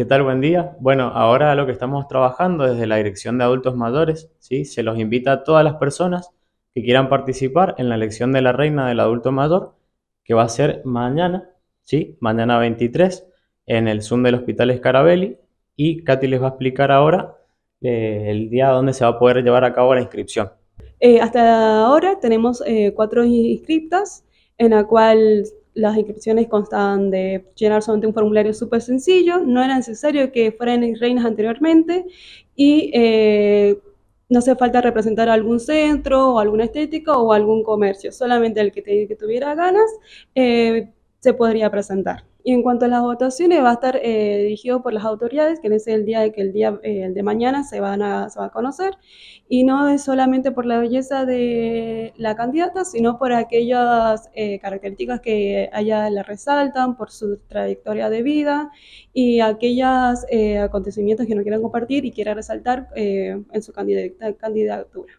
¿Qué tal? Buen día. Bueno, ahora lo que estamos trabajando desde la Dirección de Adultos Mayores, ¿sí? se los invita a todas las personas que quieran participar en la elección de la reina del adulto mayor, que va a ser mañana, ¿sí? mañana 23, en el Zoom del Hospital Scarabelli, Y Katy les va a explicar ahora eh, el día donde se va a poder llevar a cabo la inscripción. Eh, hasta ahora tenemos eh, cuatro inscriptas, en la cual las inscripciones constaban de llenar solamente un formulario súper sencillo, no era necesario que fueran reinas anteriormente y eh, no hace falta representar algún centro o alguna estética o algún comercio, solamente el que, tuviera ganas eh, se podría presentar. Y en cuanto a las votaciones, va a estar eh, dirigido por las autoridades, que es el día de que el día eh, de mañana se van a, va a conocer, y no es solamente por la belleza de la candidata, sino por aquellas eh, características que allá la resaltan, por su trayectoria de vida y aquellos acontecimientos que no quieran compartir y quieran resaltar en su candidatura.